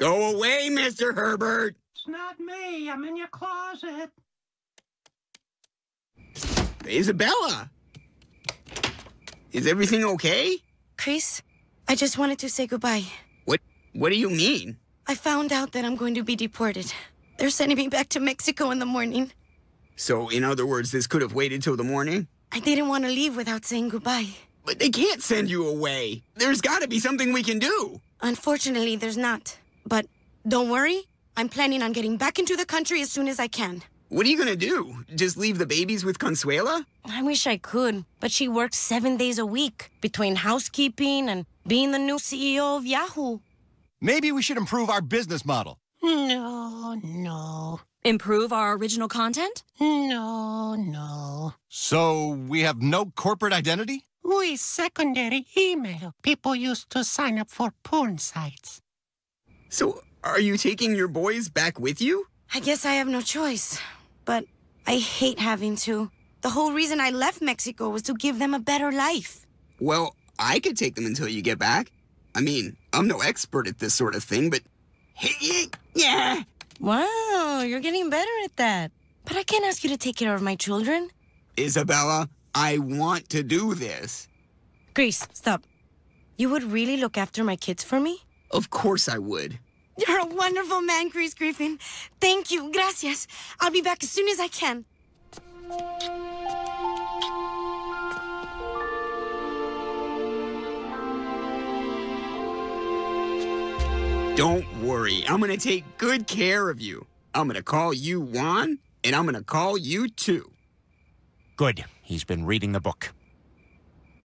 Go away, Mr. Herbert! It's not me. I'm in your closet. Isabella! Is everything okay? Chris, I just wanted to say goodbye. What What do you mean? I found out that I'm going to be deported. They're sending me back to Mexico in the morning. So, in other words, this could have waited till the morning? I didn't want to leave without saying goodbye. But they can't send you away. There's got to be something we can do. Unfortunately, there's not. But don't worry, I'm planning on getting back into the country as soon as I can. What are you gonna do? Just leave the babies with Consuela? I wish I could, but she works seven days a week between housekeeping and being the new CEO of Yahoo. Maybe we should improve our business model. No, no. Improve our original content? No, no. So we have no corporate identity? We secondary email people used to sign up for porn sites. So, are you taking your boys back with you? I guess I have no choice. But I hate having to. The whole reason I left Mexico was to give them a better life. Well, I could take them until you get back. I mean, I'm no expert at this sort of thing, but. hey, Yeah. Wow, you're getting better at that. But I can't ask you to take care of my children. Isabella, I want to do this. Grace, stop. You would really look after my kids for me? Of course I would. You're a wonderful man, Chris Griffin. Thank you. Gracias. I'll be back as soon as I can. Don't worry. I'm going to take good care of you. I'm going to call you Juan, and I'm going to call you too. Good. He's been reading the book.